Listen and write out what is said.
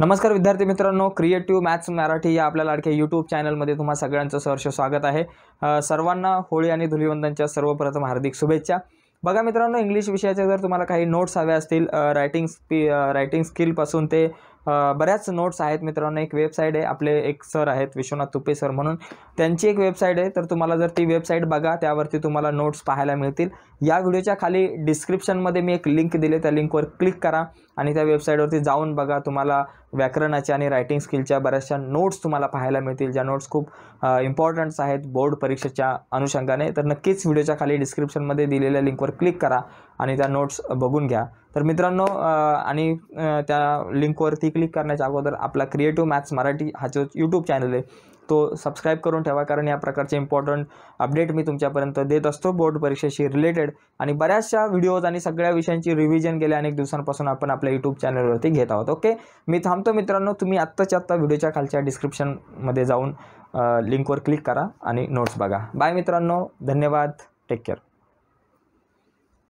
नमस्कार विद्यार्थी मित्रांनो क्रिएटिव्ह मॅथ्स मराठी या आपल्या लाडक्या यूट्यूब चॅनलमध्ये तुम्हा सगळ्यांचं सहर्ष स्वागत आहे सर्वांना होळी आणि धुलिवंदनच्या सर्वप्रथम हार्दिक शुभेच्छा बघा मित्रांनो इंग्लिश विषयाचे जर तुम्हाला काही नोट्स हवे असतील रायटिंग स्पी रायटिंग स्किलपासून ते बऱ्याच नोट्स आहेत मित्रांनो एक वेबसाईट आहे आपले एक सर आहेत विश्वनाथ तुपे सर म्हणून त्यांची एक वेबसाईट आहे तर तुम्हाला जर ती वेबसाईट बघा त्यावरती तुम्हाला नोट्स पाहायला मिळतील या व्हिडिओच्या खाली डिस्क्रिप्शनमध्ये मी एक लिंक दिले त्या लिंकवर क्लिक करा आणि त्या वेबसाईटवरती जाऊन बघा तुम्हाला व्याकरणाच्या आणि रायटिंग स्किलच्या बऱ्याचशा नोट्स तुम्हाला पाहायला मिळतील ज्या नोट्स खूप इम्पॉर्टंट्स आहेत बोर्ड परीक्षेच्या अनुषंगाने तर नक्कीच व्हिडिओच्या खाली डिस्क्रिप्शनमध्ये दिलेल्या लिंकवर क्लिक करा आणि त्या नोट्स बघून घ्या तर मित्रांनो आणि त्या लिंकवरती क्लिक करण्याच्या अगोदर आपला क्रिएटिव्ह मॅथ्स मराठी हा जो यूट्यूब चॅनल आहे तो सबस्क्राईब करून ठेवा कारण या प्रकारचे इम्पॉर्टंट अपडेट मी तुमच्यापर्यंत देत असतो बोर्ड परीक्षेशी रिलेटेड आणि बऱ्याचशा व्हिडिओज आणि सगळ्या विषयांची रिव्हिजन गेल्या अनेक दिवसांपासून आपण आपल्या यूट्यूब चॅनलवरती घेत आहोत ओके मी थांबतो मित्रांनो तुम्ही आत्ताच्या आत्ता व्हिडिओच्या खालच्या डिस्क्रिप्शनमध्ये जाऊन लिंकवर क्लिक करा आणि नोट्स बघा बाय मित्रांनो धन्यवाद टेक केअर